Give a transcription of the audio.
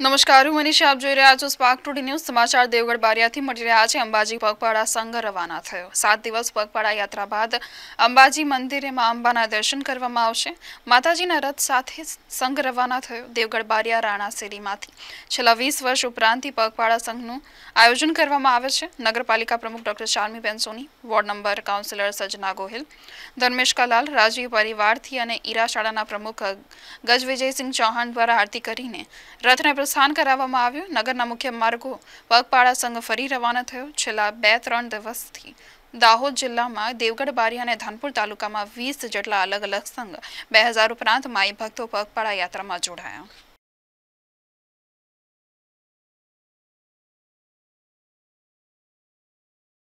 નમસ્કાર હું મનીષ આપ જોઈ રહ્યા છો સ્પાર્ક ટુડે ન્યૂ સમાચાર દેવગઢ બારિયા થી મળી રહ્યા છે અંબાજી પકવાડા સંગ રવાના થયો 7 દિવસ પકવાડા યાત્રા બાદ અંબાજી મંદિરે માં અંબાના દર્શન કરવા માં આવશે માતાજીનો રથ સાથે સંગ રવાના થયો દેવગઢ બારિયા રાણા સેડીમાંથી છેલ્લા 20 વર્ષો ઉપરાંતથી પકવાડા સંગનું આયોજન કરવામાં આવે છે નગરપાલિકા પ્રમુખ ડૉ શાર્મી બેનસોની ward number councillor Sajna Gohil ધર્મેશકાલાલ રાજી પરિવારથી અને ઈરા શાળાના પ્રમુખ ગજવિજયસિંહ ચૌહાણ દ્વારા આરતી કરીને રથને સાન કરાવવામાં આવ્યો નગરના મુખ્ય માર્ગો પગપાડા સંગ ફરી રવાના થયો છેલ્લા 2-3 દિવસથી દાહોદ જિલ્લામાં દેવગઢ બારિયાને ધનપુર તાલુકામાં 20 જેટલા અલગ અલગ સંગ 2000 ઉપરાંત માય ભક્તો પગપાળા યાત્રામાં જોડાયા